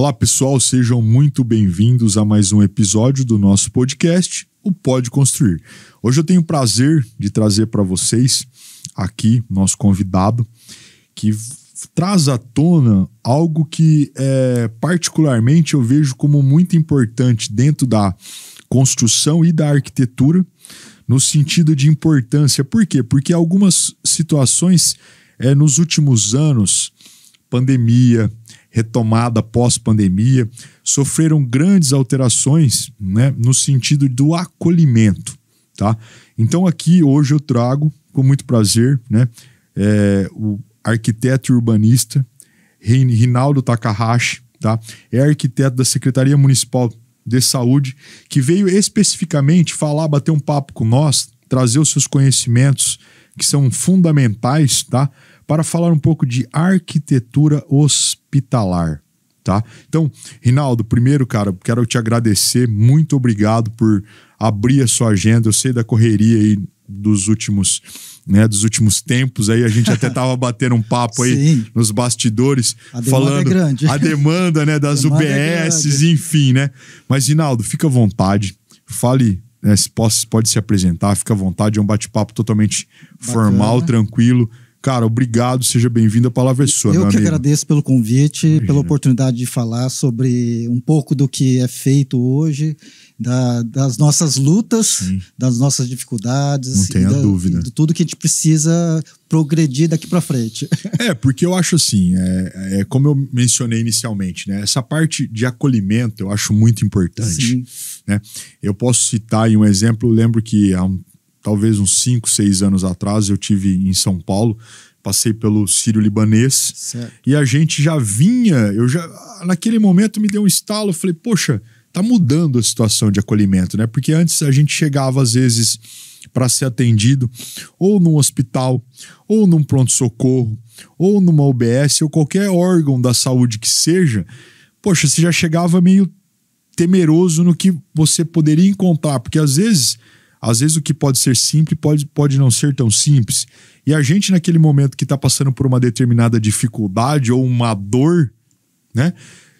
Olá, pessoal, sejam muito bem-vindos a mais um episódio do nosso podcast, O Pode Construir. Hoje eu tenho o prazer de trazer para vocês aqui nosso convidado que traz à tona algo que é, particularmente eu vejo como muito importante dentro da construção e da arquitetura, no sentido de importância. Por quê? Porque algumas situações é, nos últimos anos, pandemia, retomada pós-pandemia, sofreram grandes alterações né, no sentido do acolhimento. Tá? Então, aqui hoje eu trago, com muito prazer, né, é, o arquiteto e urbanista Rinaldo Takahashi, tá? é arquiteto da Secretaria Municipal de Saúde, que veio especificamente falar, bater um papo com nós, trazer os seus conhecimentos que são fundamentais tá? para falar um pouco de arquitetura hospitalar. Tá? Então, Rinaldo, primeiro, cara, quero te agradecer. Muito obrigado por abrir a sua agenda. Eu sei da correria aí dos últimos, né, dos últimos tempos aí a gente até tava batendo um papo aí Sim. nos bastidores a é falando é grande. a demanda, né, das demanda UBSs, é enfim, né? Mas Rinaldo, fica à vontade. Fale né, se pode, pode se apresentar, fica à vontade, é um bate-papo totalmente Bacana. formal, tranquilo. Cara, obrigado, seja bem-vindo à Palavra é Sua. Eu que amigo. agradeço pelo convite, Imagina. pela oportunidade de falar sobre um pouco do que é feito hoje, da, das nossas lutas, Sim. das nossas dificuldades. Não tenha dúvida. De tudo que a gente precisa progredir daqui para frente. É, porque eu acho assim, é, é, como eu mencionei inicialmente, né? Essa parte de acolhimento eu acho muito importante. Sim. Né? Eu posso citar um exemplo, eu lembro que há um talvez uns 5, 6 anos atrás, eu tive em São Paulo, passei pelo Sírio Libanês. E a gente já vinha, eu já naquele momento me deu um estalo, falei, poxa, tá mudando a situação de acolhimento, né? Porque antes a gente chegava às vezes para ser atendido ou num hospital, ou num pronto socorro, ou numa UBS ou qualquer órgão da saúde que seja. Poxa, você já chegava meio temeroso no que você poderia encontrar, porque às vezes às vezes o que pode ser simples pode, pode não ser tão simples. E a gente, naquele momento que está passando por uma determinada dificuldade ou uma dor, né?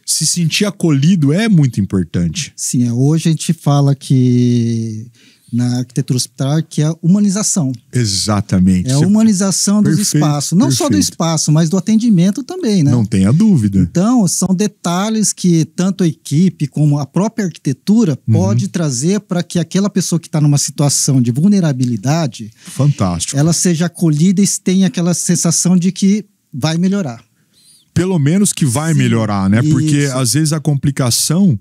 Se sentir acolhido é muito importante. Sim, é, hoje a gente fala que na arquitetura hospitalar, que é a humanização. Exatamente. É a humanização perfeito, espaço Não perfeito. só do espaço, mas do atendimento também, né? Não tenha dúvida. Então, são detalhes que tanto a equipe como a própria arquitetura uhum. pode trazer para que aquela pessoa que está numa situação de vulnerabilidade... Fantástico. Ela seja acolhida e tenha aquela sensação de que vai melhorar. Pelo menos que vai Sim, melhorar, né? Isso. Porque às vezes a complicação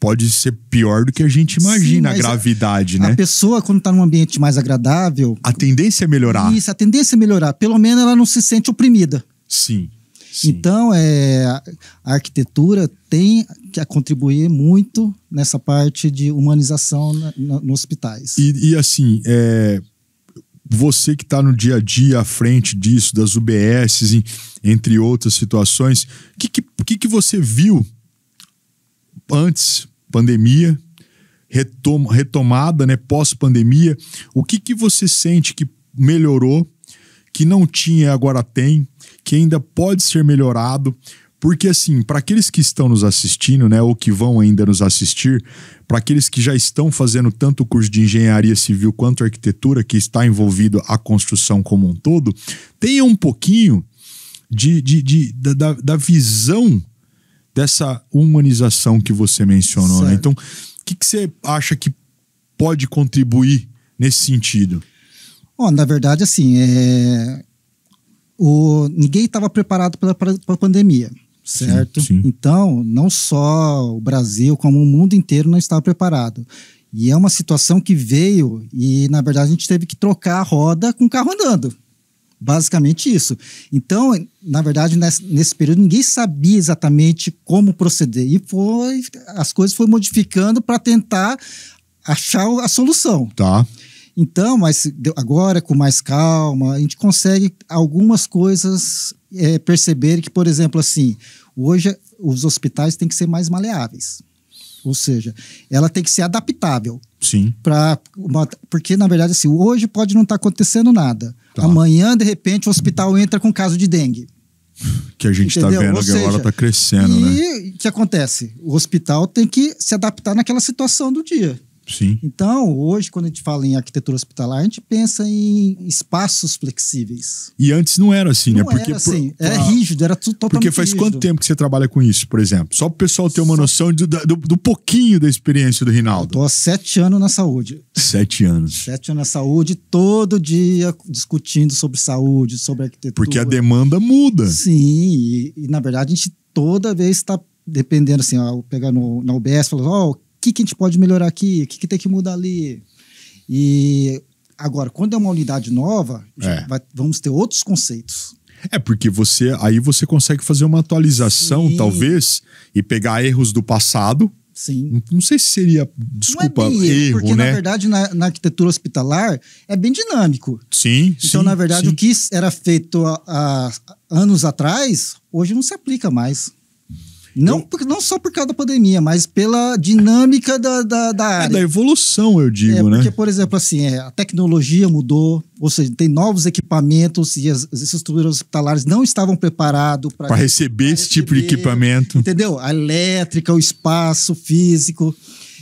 pode ser pior do que a gente imagina Sim, a gravidade, a, né? A pessoa, quando está num ambiente mais agradável. A tendência é melhorar. Isso, a tendência é melhorar. Pelo menos ela não se sente oprimida. Sim. Sim. Então, é, a arquitetura tem que contribuir muito nessa parte de humanização nos hospitais. E, e assim, é, você que está no dia a dia à frente disso, das UBSs, em, entre outras situações, o que, que, que, que você viu antes pandemia, retom retomada, né, pós-pandemia, o que, que você sente que melhorou, que não tinha e agora tem, que ainda pode ser melhorado? Porque, assim, para aqueles que estão nos assistindo, né, ou que vão ainda nos assistir, para aqueles que já estão fazendo tanto o curso de engenharia civil quanto arquitetura, que está envolvido a construção como um todo, tenha um pouquinho de, de, de, da, da visão dessa humanização que você mencionou. Né? Então, o que, que você acha que pode contribuir nesse sentido? Oh, na verdade, assim, é... o... ninguém estava preparado para a pandemia, certo? Sim, sim. Então, não só o Brasil, como o mundo inteiro não estava preparado. E é uma situação que veio e, na verdade, a gente teve que trocar a roda com o carro andando. Basicamente isso. Então, na verdade, nesse, nesse, período ninguém sabia exatamente como proceder e foi as coisas foram modificando para tentar achar a solução. Tá. Então, mas agora com mais calma, a gente consegue algumas coisas é, perceber que, por exemplo, assim, hoje os hospitais têm que ser mais maleáveis. Ou seja, ela tem que ser adaptável. Sim. Pra uma, porque, na verdade, assim, hoje pode não estar tá acontecendo nada. Tá. Amanhã, de repente, o hospital entra com caso de dengue. Que a gente está vendo seja, que agora está crescendo, e né? E o que acontece? O hospital tem que se adaptar naquela situação do dia. Sim. Então, hoje, quando a gente fala em arquitetura hospitalar, a gente pensa em espaços flexíveis. E antes não era assim, né? não né? Porque era assim, por, rígido, era tudo totalmente Porque faz rígido. quanto tempo que você trabalha com isso, por exemplo? Só para o pessoal ter uma Só... noção do, do, do, pouquinho da experiência do Rinaldo. Estou há sete anos na saúde. Sete anos. Sete anos na saúde, todo dia discutindo sobre saúde, sobre arquitetura. Porque a demanda muda. Sim, e, e na verdade a gente toda vez está dependendo assim, ó, pegar no, na UBS, falando, ó, oh, que, que a gente pode melhorar aqui, o que, que tem que mudar ali. E agora, quando é uma unidade nova, é. vai, vamos ter outros conceitos. É porque você aí você consegue fazer uma atualização, Sim. talvez, e pegar erros do passado. Sim. Não sei se seria, desculpa, não é bem, erro, porque, né? na verdade, na, na, arquitetura hospitalar é bem dinâmico. Sim, Então, sim, na verdade, sim. o que era feito há anos atrás, hoje não se aplica mais. Não, por, não só por causa da pandemia, mas pela dinâmica da, da, da é, área. É da evolução, eu digo, é, porque, né? Porque, por exemplo, assim, é, a tecnologia mudou, ou seja, tem novos equipamentos e as, as estruturas hospitalares não estavam preparadas para receber esse tipo de equipamento. Entendeu? A elétrica, o espaço físico.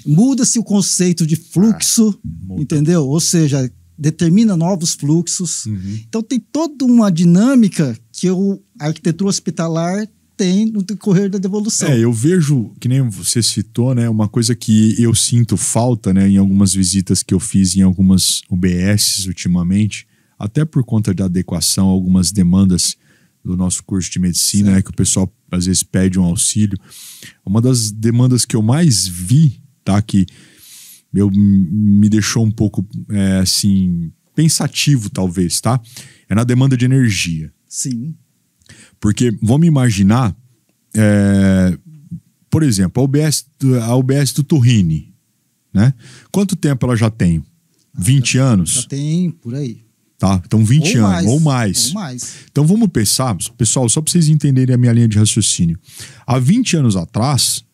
Muda-se o conceito de fluxo, ah, entendeu? Ou seja, determina novos fluxos. Uhum. Então, tem toda uma dinâmica que o, a arquitetura hospitalar tem no decorrer da devolução. É, eu vejo, que nem você citou, né, uma coisa que eu sinto falta, né, em algumas visitas que eu fiz em algumas UBSs ultimamente, até por conta da adequação a algumas demandas do nosso curso de medicina, certo. né, que o pessoal às vezes pede um auxílio. Uma das demandas que eu mais vi, tá, que eu, me deixou um pouco, é, assim, pensativo talvez, tá, é na demanda de energia. Sim. Porque vamos imaginar, é, por exemplo, a UBS, a UBS do Turrini, né? Quanto tempo ela já tem? 20 anos? Já tem por aí. Tá, então 20 ou anos mais, ou, mais. ou mais. Então vamos pensar, pessoal, só para vocês entenderem a minha linha de raciocínio. Há 20 anos atrás,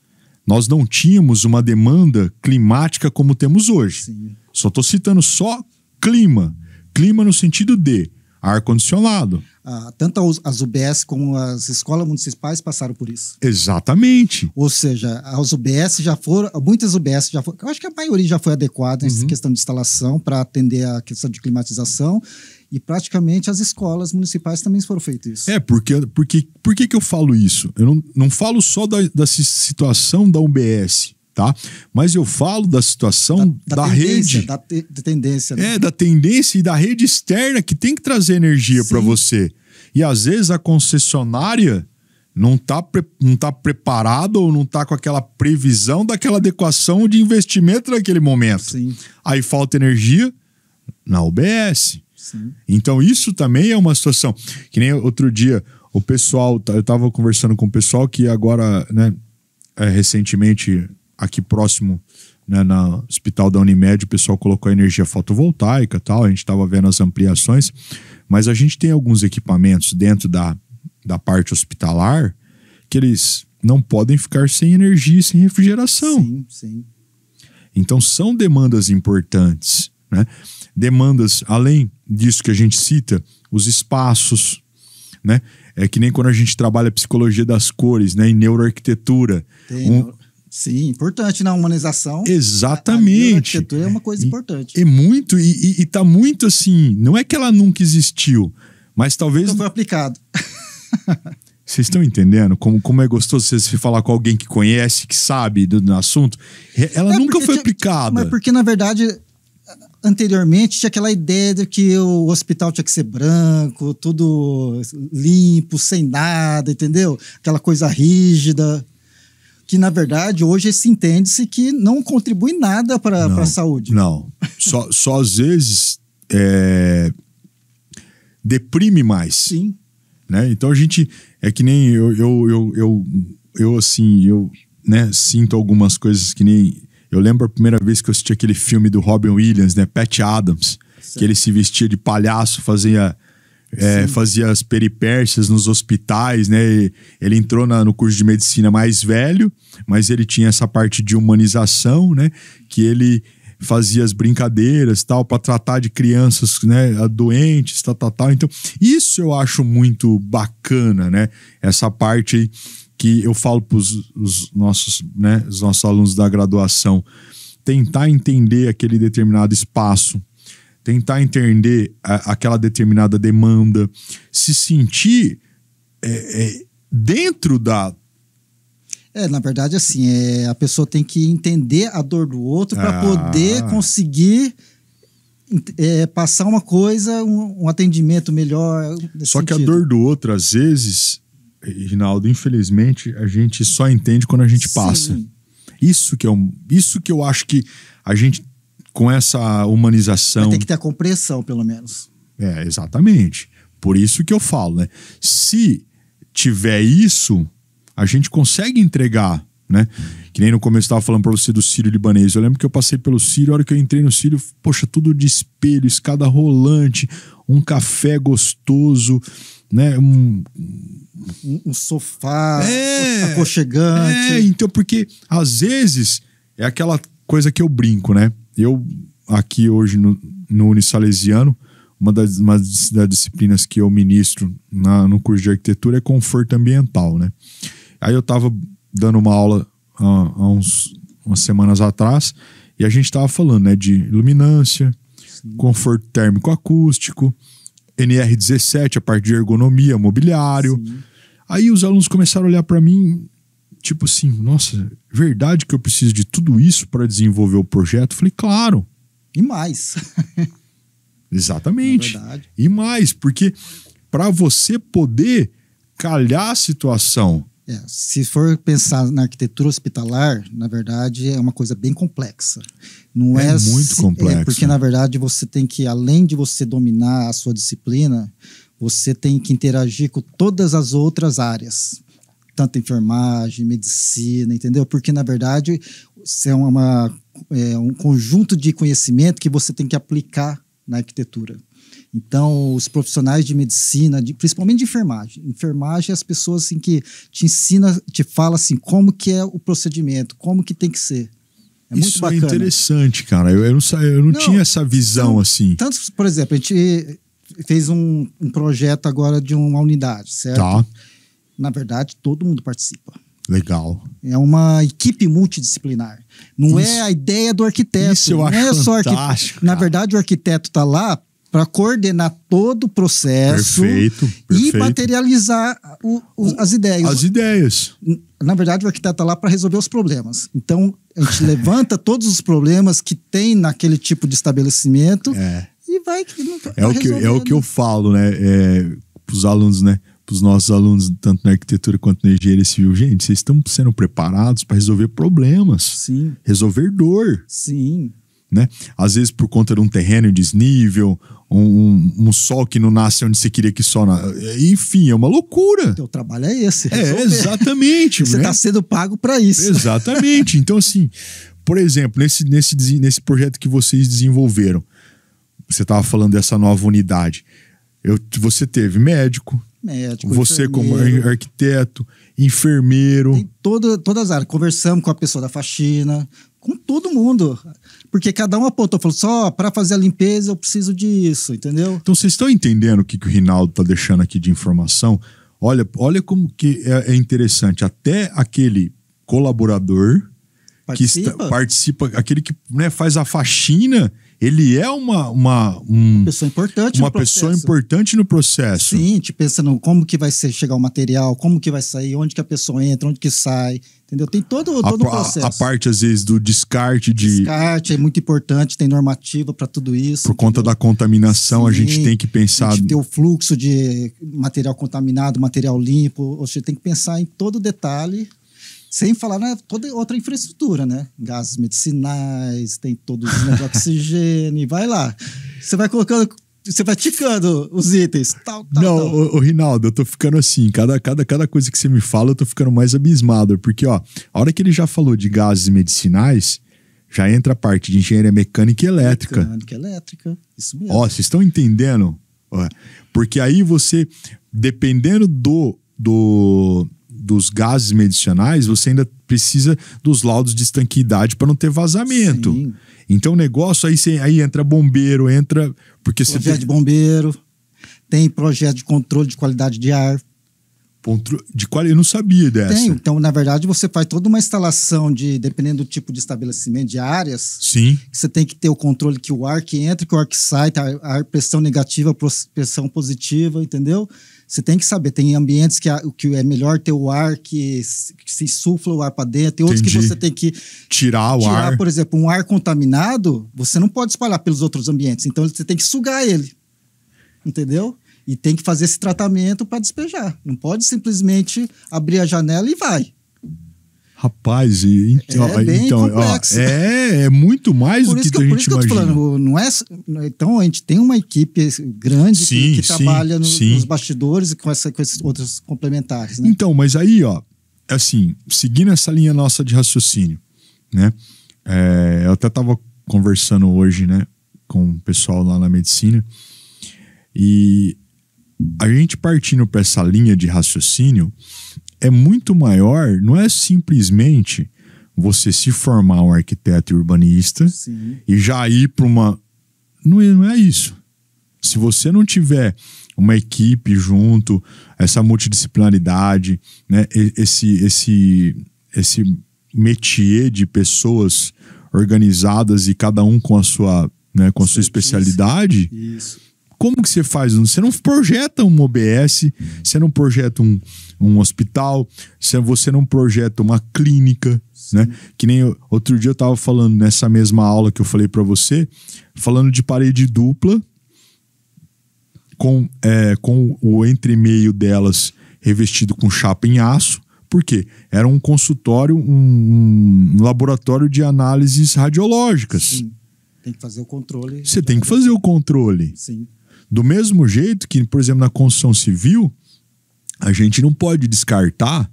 nós não tínhamos uma demanda climática como temos hoje. Sim. Só estou citando só clima. Clima no sentido de ar-condicionado. Ah, tanto as UBS como as escolas municipais passaram por isso. Exatamente. Ou seja, as UBS já foram, muitas UBS já foram, eu acho que a maioria já foi adequada uhum. em questão de instalação para atender a questão de climatização e praticamente as escolas municipais também foram feitas isso. É, porque, porque porque que eu falo isso? Eu não, não falo só da, da situação da UBS, tá? Mas eu falo da situação da, da, da rede. Da, da tendência. Né? É, da tendência e da rede externa que tem que trazer energia para você. E às vezes a concessionária não está não tá preparada ou não está com aquela previsão daquela adequação de investimento naquele momento. Sim. Aí falta energia na UBS. Sim. Então isso também é uma situação. Que nem outro dia, o pessoal, eu estava conversando com o pessoal que agora, né, é, recentemente aqui próximo, né, no Hospital da Unimed, o pessoal colocou a energia fotovoltaica tal, a gente estava vendo as ampliações, mas a gente tem alguns equipamentos dentro da, da parte hospitalar que eles não podem ficar sem energia e sem refrigeração. Sim, sim. Então são demandas importantes, né? Demandas além disso que a gente cita, os espaços, né? É que nem quando a gente trabalha psicologia das cores, né? Em neuroarquitetura. Tem, um, Sim, importante na né, humanização. Exatamente. A, arquitetura é uma coisa importante. É muito, e, e, e tá muito assim. Não é que ela nunca existiu, mas talvez. Não foi aplicado. Vocês estão entendendo como, como é gostoso você se falar com alguém que conhece, que sabe do, do assunto? Ela é nunca foi tinha, aplicada. Mas porque, na verdade, anteriormente tinha aquela ideia de que o hospital tinha que ser branco, tudo limpo, sem nada, entendeu? Aquela coisa rígida que, na verdade, hoje se entende-se que não contribui nada para a saúde. Não, só, só às vezes é, deprime mais. Sim. Né? Então a gente, é que nem eu, eu, eu, eu, eu assim, eu né, sinto algumas coisas que nem... Eu lembro a primeira vez que eu assisti aquele filme do Robin Williams, né? Pat Adams, certo. que ele se vestia de palhaço, fazia é, fazia as peripécias nos hospitais, né? Ele entrou na, no curso de medicina mais velho, mas ele tinha essa parte de humanização, né? Que ele fazia as brincadeiras tal para tratar de crianças né doentes tal, tal tal então isso eu acho muito bacana né essa parte que eu falo para os nossos né os nossos alunos da graduação tentar entender aquele determinado espaço tentar entender a, aquela determinada demanda, se sentir é, é, dentro da. É, na verdade, assim, é, a pessoa tem que entender a dor do outro ah. para poder conseguir é, passar uma coisa, um, um atendimento melhor. Só sentido. que a dor do outro, às vezes, Rinaldo, infelizmente, a gente só entende quando a gente Sim. passa. Isso que, é um, isso que eu acho que a gente com essa humanização. tem que ter a compreensão, pelo menos. É, exatamente. Por isso que eu falo, né? Se tiver isso, a gente consegue entregar, né? Que nem no começo estava falando para você do Sírio libanês. Eu lembro que eu passei pelo Sírio, a hora que eu entrei no Sírio, poxa, tudo de espelho, escada rolante, um café gostoso, né? Um, um, um sofá é, aconchegante. É, então, porque às vezes é aquela coisa que eu brinco, né? Eu, aqui hoje no, no Unisalesiano, uma das, uma das, disciplinas que eu ministro na, no curso de arquitetura é conforto ambiental, né? Aí eu estava dando uma aula há, há, uns, umas semanas atrás e a gente estava falando né, de iluminância, Sim. conforto térmico acústico, NR17, a parte de ergonomia, mobiliário. Sim. Aí os alunos começaram a olhar para mim tipo assim, nossa, verdade que eu preciso de tudo isso para desenvolver o projeto? falei, claro. E mais. Exatamente. e mais, porque para você poder calhar a situação. É, se for pensar na arquitetura hospitalar, na verdade é uma coisa bem complexa. Não é, é muito se, é, complexa. É porque na verdade você tem que, além de você dominar a sua disciplina, você tem que interagir com todas as outras áreas tanto enfermagem, medicina, entendeu? Porque, na verdade, isso é, uma, é um conjunto de conhecimento que você tem que aplicar na arquitetura. Então, os profissionais de medicina, de, principalmente de enfermagem, enfermagem é as pessoas assim, que te ensina, te fala assim como que é o procedimento, como que tem que ser. É muito Isso é bacana. é interessante, cara. Eu, eu não, eu não, não, tinha essa visão então, assim. Tanto, por exemplo, a gente fez um, um, projeto agora de uma unidade, certo? Tá na verdade, todo mundo participa. Legal. É uma equipe multidisciplinar. Não é isso, é a ideia do arquiteto. Isso eu não é só Arquiteto. Na verdade, o arquiteto está lá para coordenar todo o processo perfeito, perfeito. e materializar o, o, as ideias. As ideias. Na verdade, o arquiteto está lá para resolver os problemas. Então, a gente levanta todos os problemas que tem naquele tipo de estabelecimento é. e vai. vai é, o que, tá é o que eu é falo, né? É, para os alunos, né? para os nossos alunos, tanto na arquitetura quanto na engenharia civil, gente, vocês estão sendo preparados para resolver problemas. Sim. Resolver dor. Sim. Né? Às vezes por conta de um terreno em desnível, um, um, um, sol que não nasce onde você queria que só na... Enfim, é uma loucura. Então, o trabalho é esse. É, é exatamente. você está né? Tá sendo pago para isso. Exatamente. então, assim, por exemplo, nesse, nesse, nesse projeto que vocês desenvolveram, você estava falando dessa nova unidade. Eu, você teve médico, médico. Você, como arquiteto, enfermeiro. Tem todo, todas as áreas. Conversamos com a pessoa da faxina, com todo mundo. Porque cada um apontou, falou: só para fazer a limpeza eu preciso disso, entendeu? Então vocês estão entendendo o que, que o Rinaldo está deixando aqui de informação? Olha, olha como que é, é interessante. Até aquele colaborador participa? que está, participa, aquele que né, faz a faxina ele é uma uma, um, pessoa importante uma pessoa importante no processo sim a gente pensa no como que vai ser, chegar o material como que vai sair onde que a pessoa entra onde que sai entendeu tem todo todo a, um processo a, a, parte às vezes do descarte de descarte é muito importante tem normativa para tudo isso por entendeu? conta da contaminação sim, a gente tem que pensar a gente ter o fluxo de material contaminado material limpo ou seja tem que pensar em todo detalhe sem falar na toda outra infraestrutura, né? Gases medicinais, tem todos os negócios de oxigênio, vai lá. Você vai colocando você vai ticando os itens. Tal, tal, não, tal. O, o, Rinaldo, eu tô ficando assim, cada, cada, cada coisa que você me fala, eu tô ficando mais abismado, porque ó, a hora que ele já falou de gases medicinais, já entra a parte de engenharia mecânica e elétrica. Mecânica e elétrica, isso mesmo. Ó, vocês estão entendendo? Porque aí você, dependendo do, do dos gases medicinais, você ainda precisa dos laudos de estanquidade para não ter vazamento. Sim. Então o negócio aí, você, aí entra bombeiro, entra. Porque projeto você tem... de bombeiro, tem projeto de controle de qualidade de ar. Contro... De qual eu não sabia dessa. Tem, então, na verdade, você faz toda uma instalação de, dependendo do tipo de estabelecimento, de áreas. Sim. você tem que ter o controle que o ar que entra, que o ar que sai, tá, a pressão negativa, pressão positiva, entendeu? Você tem que saber, tem ambientes que, a, que é melhor ter o ar que se, insufla o ar para dentro, tem outros Entendi. que você tem que tirar o tirar, ar. Por exemplo, um ar contaminado, você não pode espalhar pelos outros ambientes, então você tem que sugar ele. Entendeu? E tem que fazer esse tratamento para despejar. Não pode simplesmente abrir a janela e vai. Rapaz, e, então, é bem então Ó, é, é muito mais por do que, que a gente imagina. Falando, é não é, então a gente tem uma equipe grande sim, que, que sim, trabalha no, nos bastidores e com, essa, com esses outros complementares. Né? Então, mas aí, ó, assim, seguindo essa linha nossa de raciocínio, né? É, eu até tava conversando hoje, né, com o pessoal lá na medicina e a gente partindo para essa linha de raciocínio, é muito maior, não é simplesmente você se formar um arquiteto e urbanista Sim. e já ir para uma. Não, é, não é isso. Se você não tiver uma equipe junto, essa multidisciplinaridade, né, esse, esse, esse métier de pessoas organizadas e cada um com a sua, né, com a sua especialidade, isso. Como que você faz? Você não projeta um OBS, você não projeta um, um hospital, você não projeta uma clínica, Sim. né? Que nem eu, outro dia eu estava falando nessa mesma aula que eu falei para você, falando de parede dupla com, é, com o entremeio delas revestido com chapa em aço. Por quê? Era um consultório, um, um laboratório de análises radiológicas. Sim. Tem que fazer o controle. Você tem que fazer o controle. Sim. Do mesmo jeito que, por exemplo, na construção civil, a gente não pode descartar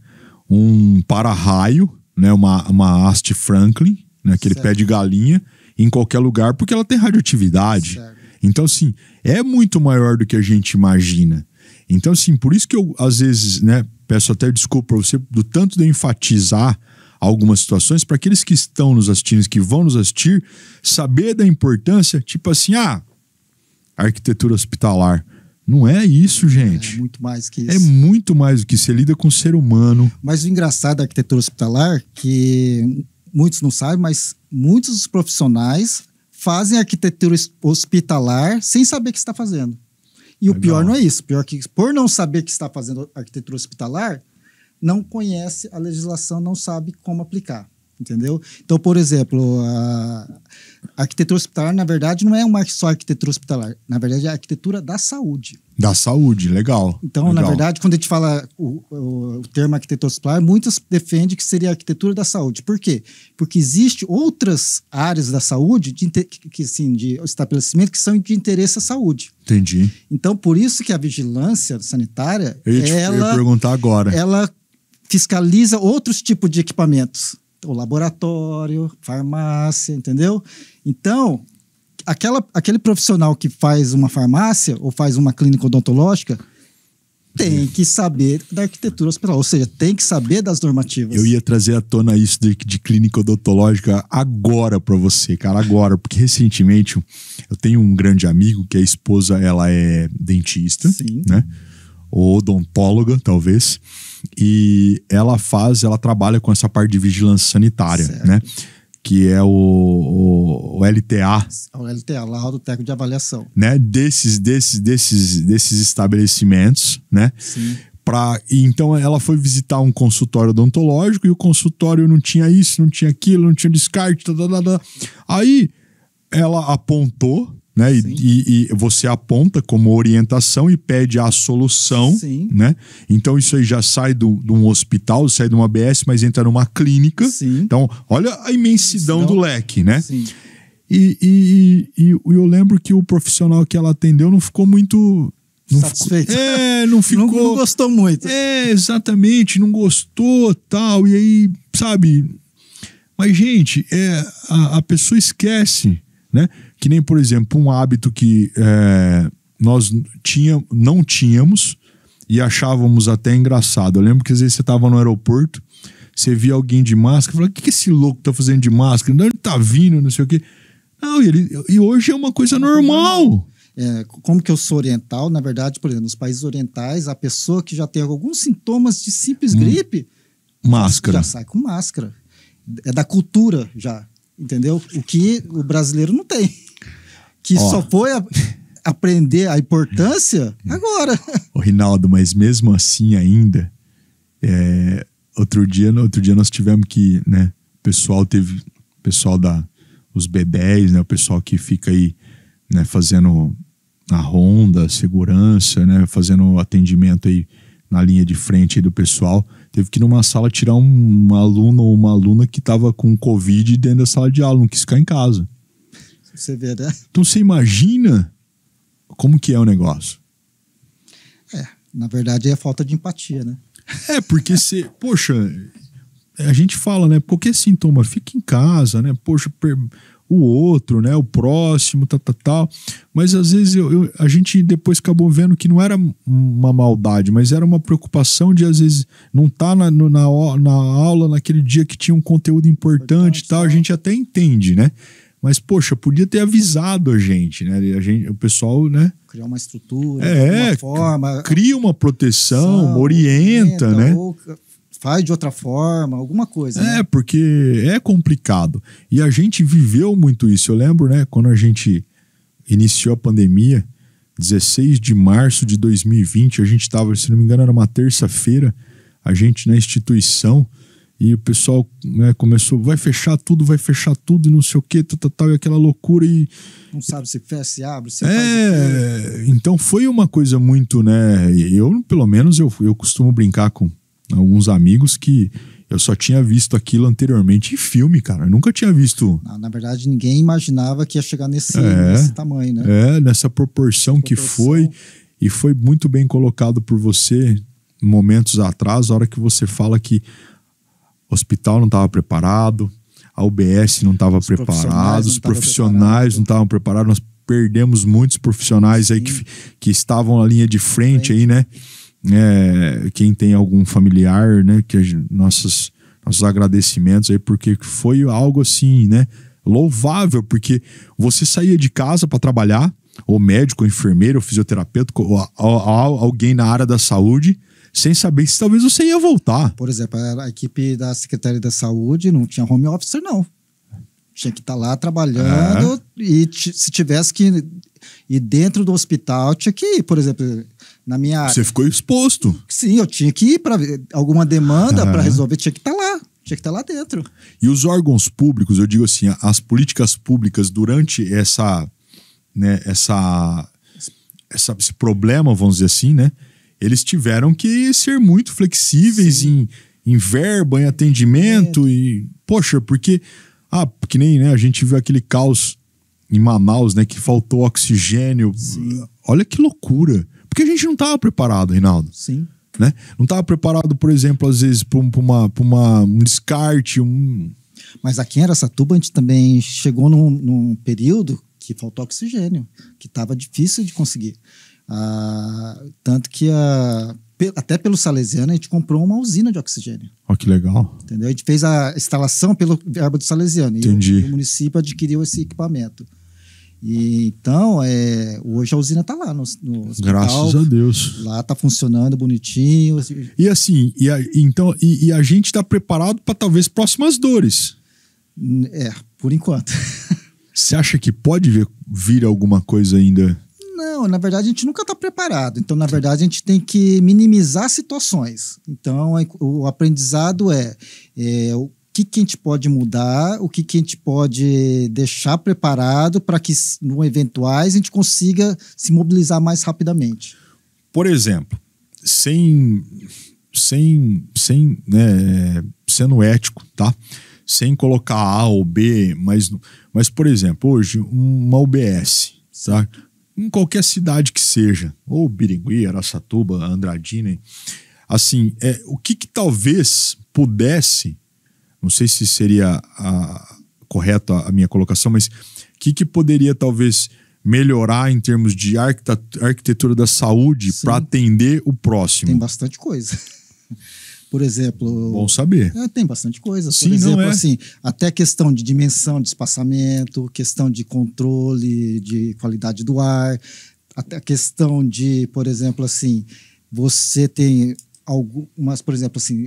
um para-raio, né, uma, uma haste Franklin, né, aquele certo. pé de galinha, em qualquer lugar, porque ela tem radioatividade. Certo. Então, assim, é muito maior do que a gente imagina. Então, assim, por isso que eu, às vezes, né, peço até desculpa para você do tanto de eu enfatizar algumas situações, para aqueles que estão nos assistindo, que vão nos assistir, saber da importância, tipo assim, ah, arquitetura hospitalar. Não é isso, gente. É muito mais que é isso. É muito mais do que isso. Você lida com o ser humano. Mas o engraçado da arquitetura hospitalar, que muitos não sabem, mas muitos dos profissionais fazem arquitetura hospitalar sem saber o que está fazendo. E Legal. o pior não é isso. Pior que por não saber que está fazendo arquitetura hospitalar, não conhece a legislação, não sabe como aplicar. Entendeu? Então, por exemplo, a a arquitetura hospitalar, na verdade, não é uma só arquitetura hospitalar. Na verdade, é a arquitetura da saúde. Da saúde, legal. Então, legal. na verdade, quando a gente fala o, o, o termo arquitetura hospitalar, muitos defendem que seria a arquitetura da saúde. Por quê? Porque existe outras áreas da saúde, de, que, assim, de estabelecimento, que são de interesse à saúde. Entendi. Então, por isso que a vigilância sanitária. Eu ia te ela, eu perguntar agora. Ela fiscaliza outros tipos de equipamentos. O laboratório, farmácia, entendeu? Então, aquela, aquele profissional que faz uma farmácia ou faz uma clínica odontológica tem que saber da arquitetura hospitalar, ou seja, tem que saber das normativas. Eu ia trazer à tona isso de, de clínica odontológica agora para você, cara, agora, porque recentemente eu tenho um grande amigo que a esposa ela é dentista, Sim. né? Ou odontóloga, talvez. E ela faz, ela trabalha com essa parte de vigilância sanitária, certo. né? que é o, o, o LTA. É o LTA, laudo técnico de avaliação. Né? Desses, desses, desses, desses estabelecimentos, né? Sim. Pra, então ela foi visitar um consultório odontológico e o consultório não tinha isso, não tinha aquilo, não tinha descarte. Tá, tá, tá. tá. Aí ela apontou né? E, e, e, você aponta como orientação e pede a solução. Sim. Né? Então isso aí já sai de um hospital, sai de uma ABS, mas entra numa clínica. Sim. Então, olha a imensidão Sim. do leque, né? Sim. E, e, eu lembro que o profissional que ela atendeu não ficou muito. Não Satisfeito. Ficou, é, não ficou. não, não gostou muito. É, exatamente, não gostou tal. E aí, sabe. Mas, gente, é, a, a pessoa esquece né? Que nem, por exemplo, um hábito que é, nós tinha, não tínhamos e achávamos até engraçado. Eu lembro que às vezes você estava no aeroporto, você via alguém de máscara, falava, o que, que esse louco tá fazendo de máscara? Não, ele tá vindo, não sei o quê. Não, e, ele, e hoje é uma coisa normal. É, como que eu sou oriental, na verdade, por exemplo, nos países orientais, a pessoa que já tem alguns sintomas de simples hum. gripe hum. máscara. já sai com máscara. É da cultura já entendeu? O que o brasileiro não tem. Que Ó. só foi a, aprender a importância agora. Ô, Rinaldo, mas mesmo assim ainda, é, outro, dia, outro dia nós tivemos que, né, o pessoal teve, o pessoal da, os B10, né, o pessoal que fica aí, né, fazendo a ronda, segurança, né, fazendo atendimento aí na linha de frente do pessoal, teve que ir numa sala tirar um, um aluno ou uma aluna que estava com Covid dentro da sala de aula, não quis ficar em casa. Você vê, né? Então você imagina como que é o negócio. É, na verdade é a falta de empatia, né? É, porque você, poxa, a gente fala, né? Qualquer sintoma, fica em casa, né? Poxa, per o outro, né? O próximo, tal, tá, tal, tá, tal. Tá. Mas às vezes eu, eu, a gente depois acabou vendo que não era uma maldade, mas era uma preocupação de às vezes não estar tá na, na, na, aula naquele dia que tinha um conteúdo importante e tal. A é. gente até entende, né? Mas, poxa, podia ter avisado a gente, né? A gente, o pessoal, né? Criar uma estrutura, é, uma forma. Cria uma proteção, orienta, orienta né? Ou faz de outra forma, alguma coisa. Né? É, porque é complicado. E a gente viveu muito isso. Eu lembro, né, quando a gente iniciou a pandemia, 16 de março de 2020, a gente estava, se não me engano, era uma terça-feira, a gente na instituição, e o pessoal né, começou, vai fechar tudo, vai fechar tudo, e não sei o que, tal, tal, tal, e aquela loucura. E... Não sabe se fecha, se abre, se É, então foi uma coisa muito, né? Eu, pelo menos, eu, eu costumo brincar com alguns amigos que eu só tinha visto aquilo anteriormente em filme, cara. Eu nunca tinha visto. Na, na verdade, ninguém imaginava que ia chegar nesse, é, nesse tamanho, né? É, nessa proporção, proporção, que foi. E foi muito bem colocado por você momentos atrás, a hora que você fala que o hospital não estava preparado, a UBS não estava preparada, os profissionais não estavam preparados, nós perdemos muitos profissionais Sim. aí que, que estavam na linha de frente aí, né? É, quem tem algum familiar, né? Que as nossos, nossos agradecimentos aí, porque foi algo assim, né? Louvável, porque você saía de casa para trabalhar, ou médico, ou enfermeiro, ou fisioterapeuta, ou, ou, ou, alguém na área da saúde, sem saber se talvez você ia voltar. Por exemplo, a equipe da Secretaria da Saúde não tinha home office, não. Tinha que estar tá lá trabalhando é. e se tivesse que e dentro do hospital tinha que ir, por exemplo, na minha. Você ficou exposto. Sim, eu tinha que ir para alguma demanda ah. para resolver, tinha que estar tá lá. Tinha que estar tá lá dentro. E os órgãos públicos, eu digo assim, as políticas públicas durante essa, né, essa, essa esse problema, vamos dizer assim, né? Eles tiveram que ser muito flexíveis em, em verba, em atendimento é. e poxa, porque ah, que nem né, a gente viu aquele caos em Manaus, né, que faltou oxigênio. Sim. Olha que loucura. Porque a gente não estava preparado, Reinaldo. Sim. Né? Não estava preparado, por exemplo, às vezes, para uma, uma, um descarte. Um... Mas aqui em Aracatuba a gente também chegou num, num período que faltou oxigênio, que estava difícil de conseguir. Ah, tanto que a, até pelo Salesiano, a gente comprou uma usina de oxigênio. Olha oh, que legal. Entendeu? A gente fez a instalação pelo verbo do Salesiano. Entendi. E o, o município adquiriu esse equipamento. E, então, é, hoje a usina está lá no, no hospital, Graças a Deus. Lá está funcionando bonitinho. E assim, e a, então, e, e a gente está preparado para talvez próximas dores. É, por enquanto. Você acha que pode vir, vir alguma coisa ainda não, na verdade a gente nunca está preparado. Então, na verdade, a gente tem que minimizar situações. Então, o aprendizado é, é o que, que a gente pode mudar, o que, que a gente pode deixar preparado para que, no eventuais, a gente consiga se mobilizar mais rapidamente. Por exemplo, sem, sem, sem né, sendo ético, tá? Sem colocar A ou B, mas, mas por exemplo, hoje uma UBS, tá? em qualquer cidade que seja, ou Birigui, Aracatuba, Andradina, assim, é, o que, que talvez pudesse, não sei se seria a, correta a minha colocação, mas o que, que poderia talvez melhorar em termos de arquitetura da saúde para atender o próximo? Tem bastante coisa. Por exemplo. Bom saber. É, tem bastante coisa. Sim, por exemplo, é. assim, até questão de dimensão de espaçamento, questão de controle de qualidade do ar, até questão de, por exemplo, assim, você tem algumas, por exemplo, assim,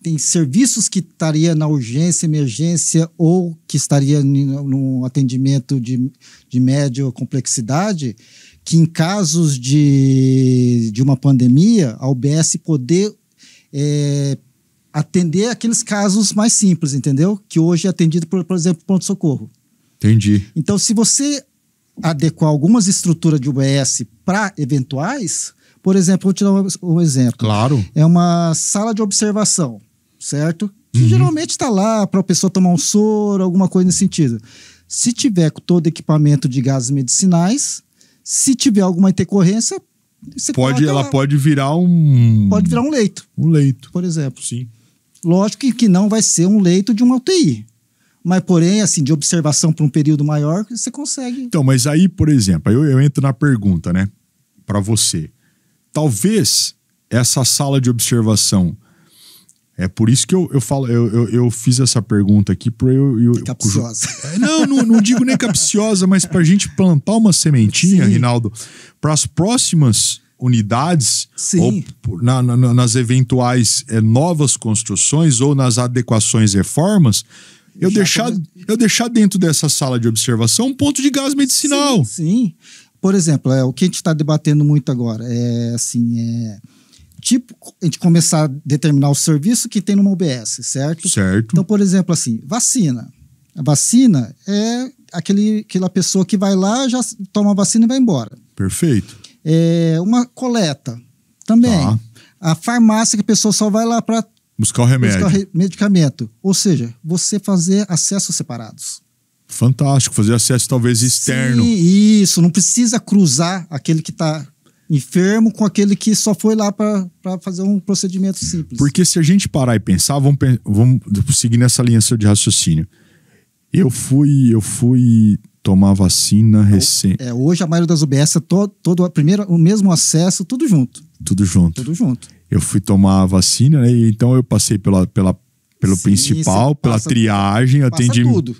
tem serviços que estaria na urgência, emergência ou que estaria num atendimento de, de média complexidade, que em casos de, de uma pandemia, a UBS poder é, atender aqueles casos mais simples, entendeu? Que hoje é atendido, por, por exemplo, pronto-socorro. Entendi. Então, se você adequar algumas estruturas de UBS para eventuais, por exemplo, vou te dar um exemplo. Claro. É uma sala de observação, certo? Que uhum. geralmente está lá para a pessoa tomar um soro, alguma coisa nesse sentido. Se tiver todo equipamento de gases medicinais, se tiver alguma intercorrência, pode, ela, pode virar um. Pode virar um leito. Um leito. Por exemplo. Sim. Lógico que, que não vai ser um leito de uma UTI. Mas, porém, assim, de observação por um período maior, você consegue. Então, mas aí, por exemplo, eu, eu entro na pergunta, né? Para você. Talvez essa sala de observação é por isso que eu, eu falo, eu, eu, eu fiz essa pergunta aqui para eu, eu é capciosa. É, não, não, não, digo nem capciosa, mas para a gente plantar uma sementinha, Sim. Rinaldo, para as próximas unidades Sim. ou na, na, nas eventuais é, novas construções ou nas adequações e reformas, eu deixar, eu deixar dentro dessa sala de observação um ponto de gás medicinal. Sim, sim. Por exemplo, é, o que a gente está debatendo muito agora é assim, é tipo a gente começar a determinar o serviço que tem numa UBS, certo? Certo. Então, por exemplo, assim, vacina. A vacina é aquele, aquela pessoa que vai lá, já toma a vacina e vai embora. Perfeito. É uma coleta também. Tá. A farmácia que a pessoa só vai lá para buscar o remédio. Buscar medicamento. Ou seja, você fazer acessos separados. Fantástico, fazer acesso talvez externo. Sim, isso, não precisa cruzar aquele que está enfermo com aquele que só foi lá para fazer um procedimento simples. Porque se a gente parar e pensar, vamos, vamos seguir nessa linha de raciocínio. Eu fui, eu fui tomar vacina é recente. É, hoje a maioria das UBS é todo, todo primeiro, o mesmo acesso, tudo junto. Tudo junto. Tudo junto. Eu fui tomar a vacina, né? então eu passei pela, pela, pelo Sim, principal, pela triagem, atendi. Tudo.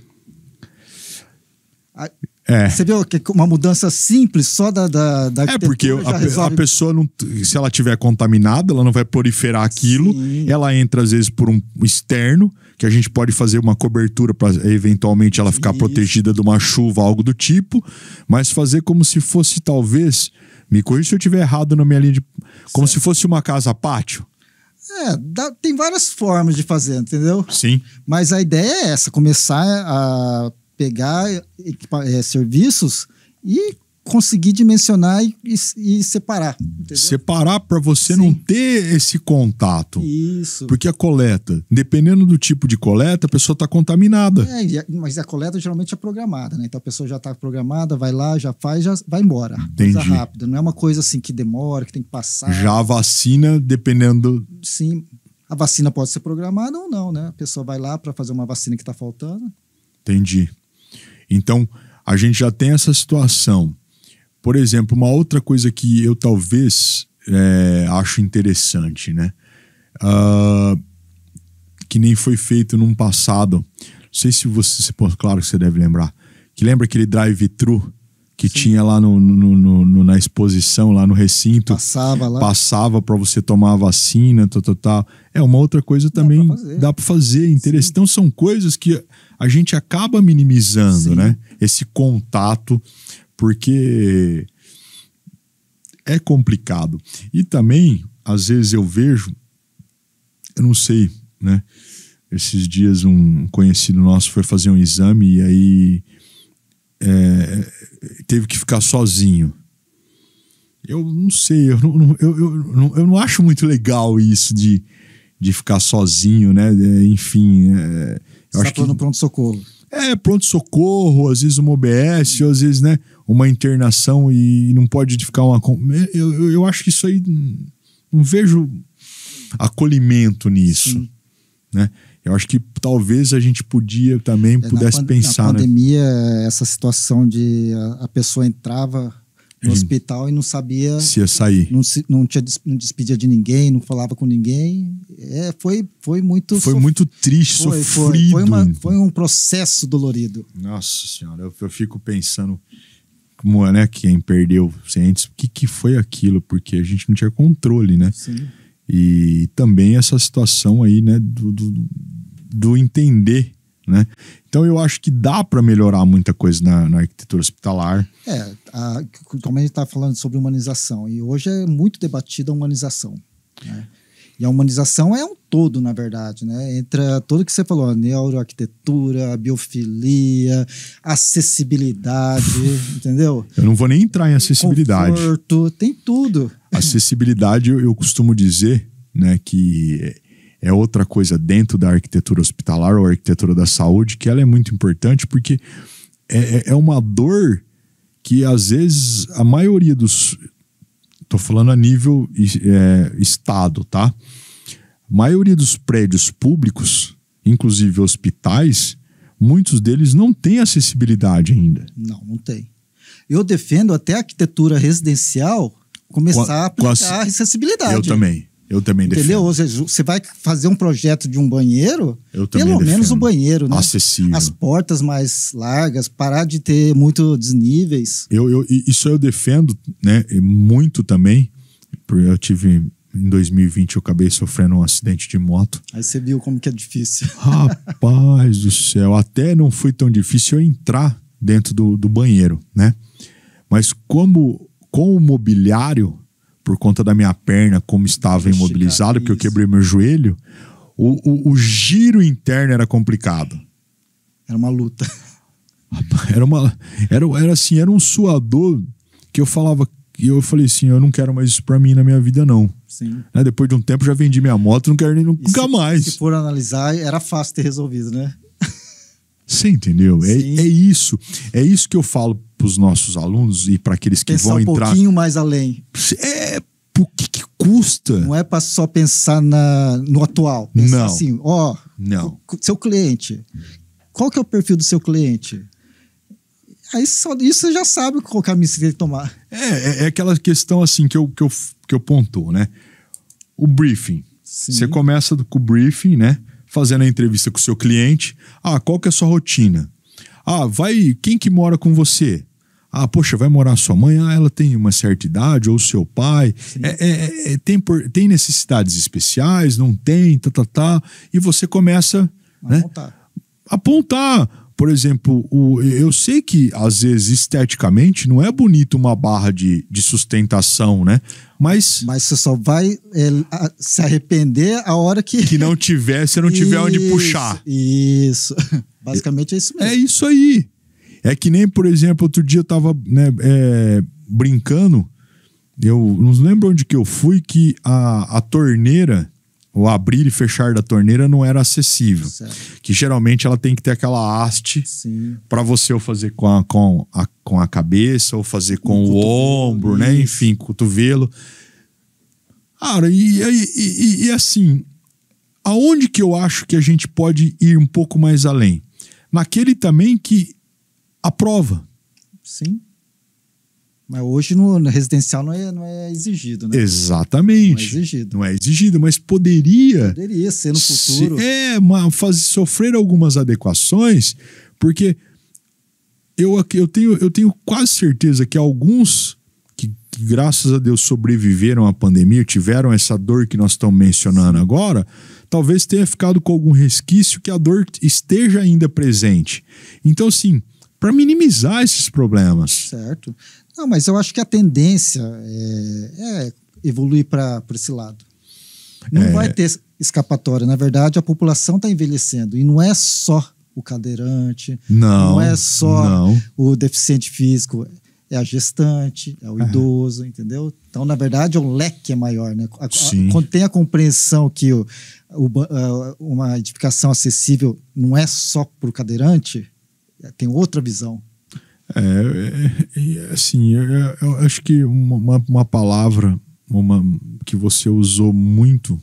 É. Você viu que uma mudança simples só da, da, da É, porque a, resolve... a, pessoa, não, se ela tiver contaminada, ela não vai proliferar aquilo. Sim. Ela entra, às vezes, por um externo, que a gente pode fazer uma cobertura para eventualmente ela ficar Isso. protegida de uma chuva, algo do tipo, mas fazer como se fosse, talvez, me corrija se eu estiver errado na minha linha de. Como certo. se fosse uma casa pátio. É, dá, tem várias formas de fazer, entendeu? Sim. Mas a ideia é essa, começar a pegar é, serviços e conseguir dimensionar e, e, e separar. Entendeu? Separar para você Sim. não ter esse contato. Isso. Porque a coleta, dependendo do tipo de coleta, a pessoa está contaminada. É, mas a coleta geralmente é programada, né? Então a pessoa já está programada, vai lá, já faz, já vai embora. Entendi. Coisa rápida. Não é uma coisa assim que demora, que tem que passar. Já a vacina, dependendo. Sim. A vacina pode ser programada ou não, né? A pessoa vai lá para fazer uma vacina que está faltando. Entendi. Então, a gente já tem essa situação. Por exemplo, uma outra coisa que eu talvez é, acho interessante, né? Uh, que nem foi feito num passado. Não sei se você, pô, claro que você deve lembrar. Que lembra aquele drive-thru que Sim. tinha lá no, no, no, na exposição, lá no recinto. Passava lá. Passava para você tomar a vacina, tal, tá, tal, tá, tal. Tá. É uma outra coisa também, dá para fazer. fazer é interessante. Então são coisas que a gente acaba minimizando, Sim. né? Esse contato, porque é complicado. E também, às vezes eu vejo, eu não sei, né? Esses dias um conhecido nosso foi fazer um exame e aí é, teve que ficar sozinho. Eu não sei, eu não, eu, eu, eu, não acho muito legal isso de, de ficar sozinho, né? É, enfim. É, eu Você acho tá que... pronto-socorro. É, pronto-socorro, às vezes uma OBS, ou às vezes, né, uma internação e não pode ficar uma. Eu, eu, eu acho que isso aí. Hum, não vejo acolhimento nisso. Sim. Né? Eu acho que talvez a gente podia também é, pudesse na, pensar. Na né? pandemia, né? essa situação de a, a pessoa entrava no uhum. hospital e não sabia se ia sair não se, não tinha não despedia de ninguém não falava com ninguém é, foi foi muito foi sof... muito triste foi, sofrido foi, foi, uma, foi, um processo dolorido nossa senhora eu, eu, fico pensando como é né quem perdeu os entes o que que foi aquilo porque a gente não tinha controle né Sim. E também essa situação aí, né, do, do, do entender, né? Então eu acho que dá para melhorar muita coisa na, na arquitetura hospitalar. É, a, como a gente está falando sobre humanização, e hoje é muito debatida a humanização. Né? E a humanização é um todo, na verdade, né? Entra tudo que você falou, a neuroarquitetura, a biofilia, acessibilidade, entendeu? Eu não vou nem entrar em acessibilidade. Conforto, tem tudo. Acessibilidade, eu costumo dizer, né, que é outra coisa dentro da arquitetura hospitalar ou arquitetura da saúde, que ela é muito importante porque é, é, é uma dor que às vezes a maioria dos Estou falando a nível é, estado, tá? A maioria dos prédios públicos, inclusive hospitais, muitos deles não têm acessibilidade ainda. Não, não tem. Eu defendo até a arquitetura residencial começar a, a aplicar acessibilidade. Eu né? também. Eu também Entendeu? defendo. Entendeu? Ou seja, você vai fazer um projeto de um banheiro, Eu também pelo defendo. menos um banheiro, né? Acessível. As portas mais largas, parar de ter muito desníveis. Eu, eu, isso eu defendo, né? Muito também. Porque eu tive em 2020 eu acabei sofrendo um acidente de moto. Aí você viu como que é difícil. Rapaz do céu, até não foi tão difícil eu entrar dentro do, do banheiro, né? Mas como com o mobiliário por conta da minha perna, como estava imobilizado, porque eu quebrei meu joelho, o, o, o, giro interno era complicado. Era uma luta. Era uma. Era, era assim, era um suador que eu falava. E eu falei assim: eu não quero mais isso pra mim na minha vida, não. Sim. Né? Depois de um tempo já vendi minha moto, não quero nem nunca se, mais. Se for analisar, era fácil ter resolvido, né? Você entendeu? É, é isso. É isso que eu falo para os nossos alunos e para aqueles que pensar vão entrar. um pouquinho mais além. É, o que, que custa? Não é para só pensar na, no atual. Pensar não. assim, ó, não. seu cliente. Qual que é o perfil do seu cliente? Aí só, isso você já sabe qual caminho é você tem que tomar. É, é, é aquela questão assim que eu, que eu, que eu pontou, né? O briefing. Sim. Você começa com o briefing, né? Fazendo a entrevista com o seu cliente. Ah, qual que é a sua rotina? Ah, vai. Quem que mora com você? Ah, poxa, vai morar sua mãe, ah, ela tem uma certa idade, ou seu pai. É, é, é, tem, por, tem necessidades especiais, não tem, tá, tá, tá. E você começa a né, apontar. apontar. Por exemplo, o, eu sei que às vezes esteticamente não é bonito uma barra de, de sustentação, né? Mas. Mas você só vai é, se arrepender a hora que. Que não tiver, se não tiver isso, onde puxar. Isso. Basicamente é isso é mesmo. É isso aí. É que nem, por exemplo, outro dia eu tava né, é, brincando, eu não lembro onde que eu fui, que a, a torneira, o abrir e fechar da torneira não era acessível. Certo. Que geralmente ela tem que ter aquela haste para você ou fazer com a, com, a, com a cabeça, ou fazer com, o, ombro, né? Enfim, cotovelo. Cara, e, e, e, e assim, aonde que eu acho que a gente pode ir um pouco mais além? Naquele também que a prova. Sim. Mas hoje no, no residencial não é, não é, exigido, né? Exatamente. Não é exigido. Não é exigido, mas poderia. Poderia ser no futuro. Se, é, faz, sofrer algumas adequações, porque eu, eu, tenho, eu tenho quase certeza que alguns que, que, graças a Deus, sobreviveram à pandemia, tiveram essa dor que nós estamos mencionando agora, talvez tenha ficado com algum resquício que a dor esteja ainda presente. Então, assim para minimizar esses problemas. Certo. Não, mas eu acho que a tendência é, é evoluir para esse lado. Não é... vai ter escapatória. Na verdade, a população está envelhecendo e não é só o cadeirante, não, não é só não. o deficiente físico, é a gestante, é o é. idoso, entendeu? Então, na verdade, o leque é maior, né? A, a, contém a compreensão que o, o, a, uma edificação acessível não é só para o cadeirante, tem outra visão. É, é, é, é assim, eu, é, eu, acho que uma, uma palavra uma, que você usou muito,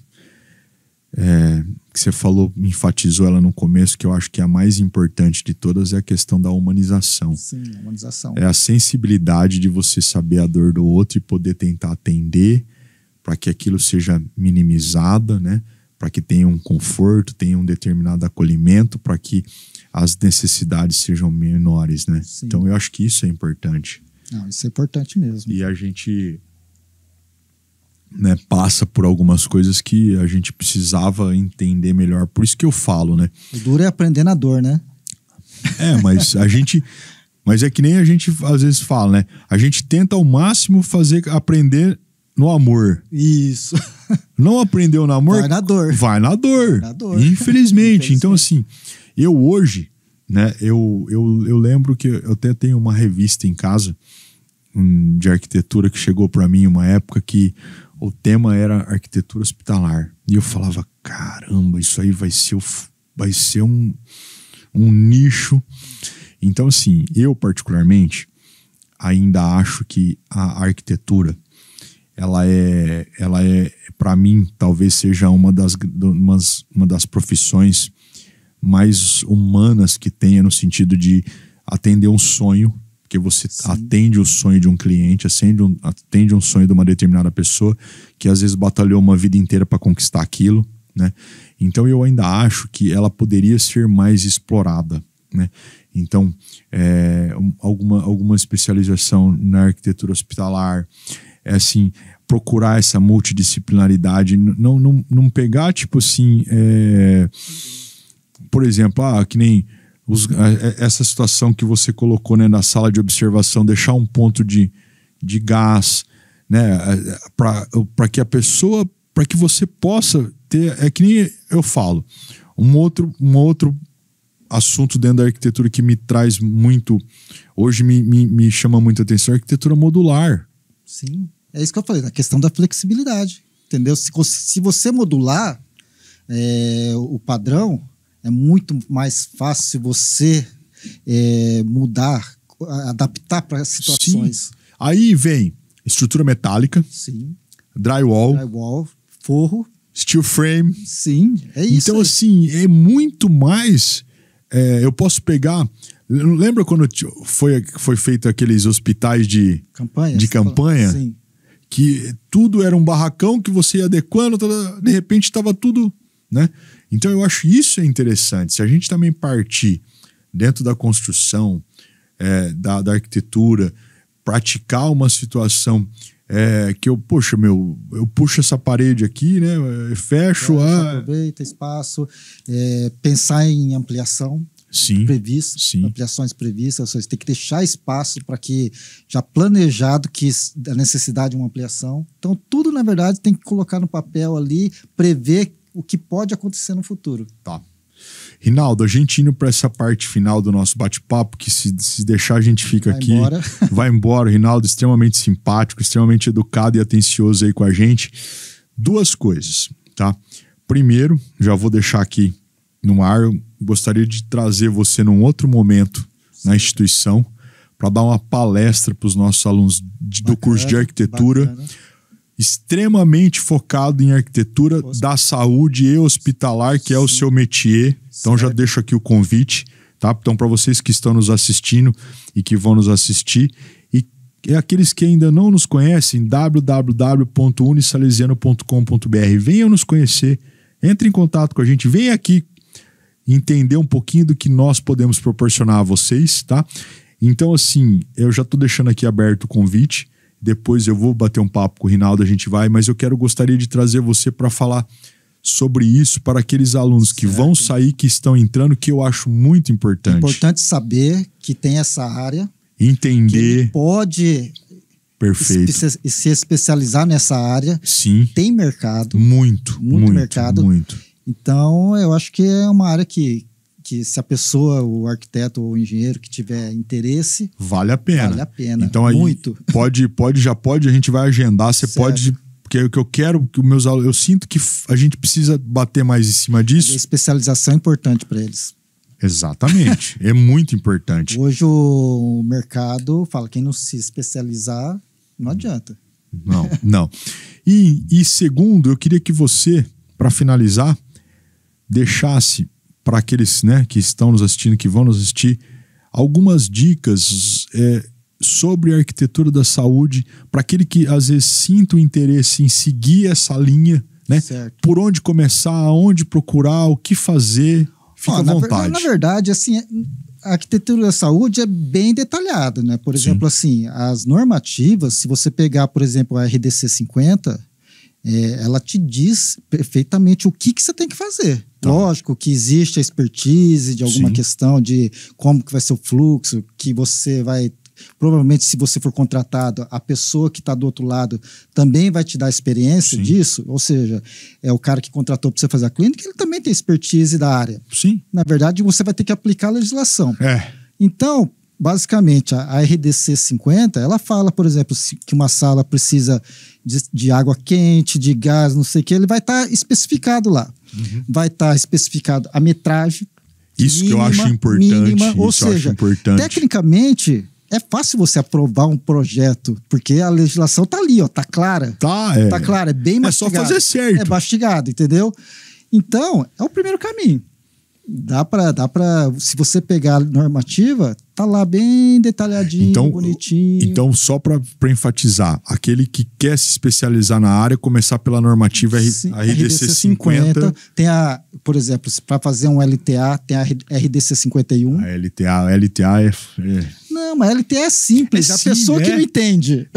é, que você falou, enfatizou ela no começo, que eu acho que é a mais importante de todas, é a questão da humanização. Sim, a humanização. É a sensibilidade de você saber a dor do outro e poder tentar atender para que aquilo seja minimizada, né? Para que tenha um conforto, tenha um determinado acolhimento, para que as necessidades sejam menores, né? Sim. Então eu acho que isso é importante. Não, isso é importante mesmo. E a gente né, passa por algumas coisas que a gente precisava entender melhor. Por isso que eu falo, né? O duro é aprender na dor, né? É, mas a gente. Mas é que nem a gente às vezes fala, né? A gente tenta ao máximo fazer aprender no amor. Isso. Não aprendeu no amor? Vai na dor. Vai na dor. Vai na dor. Infelizmente. Infelizmente. Então, assim, eu hoje, né, eu, eu, eu lembro que eu até tenho uma revista em casa um, de arquitetura que chegou para mim uma época que o tema era arquitetura hospitalar. E eu falava, caramba, isso aí vai ser, vai ser um, um nicho. Então, assim, eu particularmente ainda acho que a arquitetura ela é ela é para mim talvez seja uma das uma, uma das profissões mais humanas que tenha, no sentido de atender um sonho, que você Sim. atende o sonho de um cliente, atende um, atende um sonho de uma determinada pessoa que às vezes batalhou uma vida inteira para conquistar aquilo, né? Então eu ainda acho que ela poderia ser mais explorada, né? Então, é, alguma, alguma especialização na arquitetura hospitalar, é assim, procurar essa multidisciplinaridade, não, não, não pegar, tipo assim, é, por exemplo, ah, que nem os, é, essa situação que você colocou né, na sala de observação, deixar um ponto de, de gás, né, é, é, para que a pessoa, para que você possa ter, é que nem eu falo, um outro, um outro assunto dentro da arquitetura que me traz muito, hoje me, me, me chama muito atenção, é a arquitetura modular. Sim, é isso que eu falei, na questão da flexibilidade, entendeu? Se, se você modular é, o padrão, é muito mais fácil você é, mudar, adaptar para situações. Sim. Aí vem estrutura metálica, Sim. drywall, drywall, forro, steel frame. Sim, é isso. Então aí. assim é muito mais. É, eu posso pegar. Lembra quando foi, foi feito aqueles hospitais de campanha? De campanha? Sim. Que tudo era um barracão que você ia adequando, de repente estava tudo, né? Então eu acho isso é interessante. Se a gente também partir dentro da construção, é, da, da, arquitetura, praticar uma situação é, que eu, poxa, meu, eu puxo essa parede aqui, né? É, fecho a. Aproveita espaço, é, pensar em ampliação. Sim, previsto, sim. ampliações previstas, você tem que deixar espaço para que já planejado que a necessidade de uma ampliação. Então, tudo, na verdade, tem que colocar no papel ali, prever o que pode acontecer no futuro. Tá. Rinaldo, a gente indo para essa parte final do nosso bate-papo, que se, se deixar a gente fica vai aqui. Embora. Vai embora. Rinaldo, extremamente simpático, extremamente educado e atencioso aí com a gente. Duas coisas, tá? Primeiro, já vou deixar aqui no ar, eu gostaria de trazer você num outro momento Sim. na instituição para dar uma palestra para os nossos alunos de, do curso de arquitetura. Bacana extremamente focado em arquitetura da saúde e hospitalar, que é o seu métier. Então certo. já deixo aqui o convite, tá? Então para vocês que estão nos assistindo e que vão nos assistir e, é aqueles que ainda não nos conhecem, www.unisalesiano.com.br. Venham nos conhecer, entre em contato com a gente, venha aqui entender um pouquinho do que nós podemos proporcionar a vocês, tá? Então assim, eu já estou deixando aqui aberto o convite depois eu vou bater um papo com o Rinaldo, a gente vai, mas eu quero gostaria de trazer você para falar sobre isso para aqueles alunos certo. que vão sair, que estão entrando, que eu acho muito importante. Importante saber que tem essa área. Entender. pode Perfeito. Espe se especializar nessa área. Sim. Tem mercado. Muito, muito, muito mercado. Muito. Então, eu acho que é uma área que, que se a pessoa, o arquiteto ou o engenheiro que tiver interesse, vale a pena. Vale a pena. Então aí muito. Pode, pode, já pode, a gente vai agendar, você pode porque o que eu quero que meus eu sinto que a gente precisa bater mais em cima disso. a especialização é importante para eles. Exatamente, é muito importante. Hoje o mercado fala quem não se especializar não adianta. Não, não. E, e segundo, eu queria que você, para finalizar, deixasse para aqueles né, que estão nos assistindo, que vão nos assistir, algumas dicas é, sobre a arquitetura da saúde, para aquele que às vezes sinta o interesse em seguir essa linha, né? Certo. Por onde começar, aonde procurar, o que fazer, fica à vontade. Na, na verdade, assim, é, a arquitetura da saúde é bem detalhada, né? Por exemplo, Sim. assim, as normativas, se você pegar, por exemplo, a RDC 50, é, ela te diz perfeitamente o que, que você tem que fazer. Tá. Lógico que existe a expertise de alguma Sim. questão de como que vai ser o fluxo, que você vai provavelmente se você for contratado, a pessoa que está do outro lado também vai te dar experiência Sim. disso, ou seja, é o cara que contratou para você fazer a clínica, ele também tem expertise da área. Sim. Na verdade, você vai ter que aplicar a legislação. É. Então, basicamente, a, a RDC 50, ela fala, por exemplo, que uma sala precisa de, de água quente, de gás, não sei o que, ele vai estar tá especificado lá. Uhum. Vai estar tá especificado a metragem. Isso mínima, que eu acho importante. Mínima, ou seja, importante. tecnicamente, é fácil você aprovar um projeto, porque a legislação tá ali, ó, tá clara. Tá, é. Tá clara, é bem mastigado. É só fazer certo. É mastigado, entendeu? Então, é o primeiro caminho dá para dá para se você pegar a normativa tá lá bem detalhadinho então, bonitinho então só para enfatizar aquele que quer se especializar na área começar pela normativa Sim, RDC, RDC 50, 50 tem a por exemplo para fazer um LTA tem a RDC 51 a LTA a LTA é, é... não mas LTA é simples é a sim, pessoa é... que né? não entende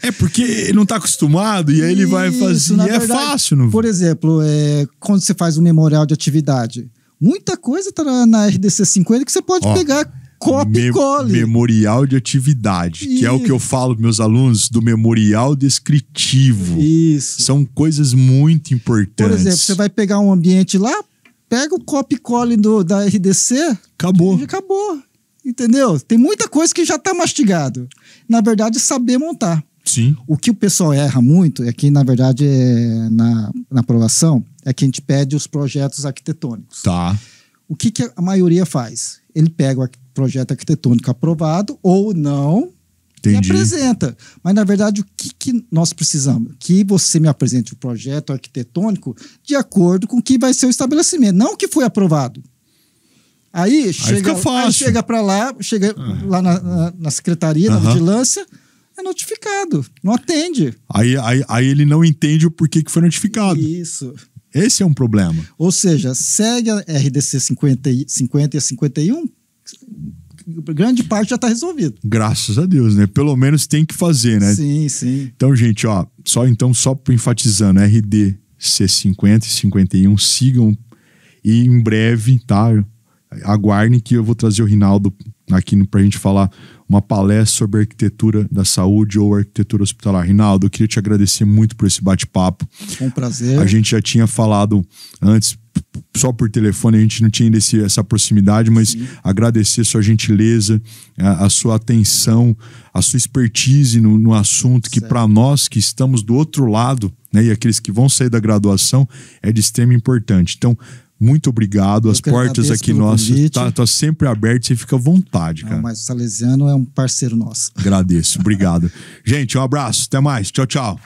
É porque ele não está acostumado e aí ele Isso, vai fazer. E é fácil, não? Por exemplo, é, quando você faz um memorial de atividade, Muita coisa tá na, na RDC 50 que você pode Ó, pegar copy me cole. Memorial de atividade, Isso. que é o que eu falo para meus alunos do memorial descritivo. Isso. São coisas muito importantes. Por exemplo, você vai pegar um ambiente lá, pega o copy cole do, da RDC, acabou. Acabou. Entendeu? Tem muita coisa que já está mastigado. Na verdade, saber montar. Sim. O que o pessoal erra muito é que, na verdade, é na, na aprovação, é que a gente pede os projetos arquitetônicos. Tá. O que, que a maioria faz? Ele pega o projeto arquitetônico aprovado ou não Entendi. e apresenta. Mas, na verdade, o que, que nós precisamos? Que você me apresente o projeto arquitetônico de acordo com o que vai ser o estabelecimento, não o que foi aprovado. Aí, aí chega, chega para lá, chega ah. lá na, na, na secretaria, uhum. na vigilância, é notificado, não atende. Aí, aí, aí ele não entende o porquê que foi notificado. Isso. Esse é um problema. Ou seja, segue a RDC 50, 50 e 51, grande parte já está resolvido. Graças a Deus, né? Pelo menos tem que fazer, né? Sim, sim. Então, gente, ó, só então só enfatizando, RDC 50 e 51 sigam e em breve, tá? Aguardem que eu vou trazer o Rinaldo aqui para a gente falar uma palestra sobre arquitetura da saúde ou arquitetura hospitalar. Rinaldo, eu queria te agradecer muito por esse bate-papo. Foi um prazer. A gente já tinha falado antes só por telefone, a gente não tinha ainda esse, essa proximidade, mas Sim. agradecer sua gentileza, a, a, sua atenção, a sua expertise no, no assunto, que para nós que estamos do outro lado, né, e aqueles que vão sair da graduação, é de extrema importância Então, muito obrigado. As portas aqui nossas estão tá, tá sempre abertas e fica à vontade, cara. Não, mas o Salesiano é um parceiro nosso. Agradeço, obrigado. Gente, um abraço, até mais. Tchau, tchau.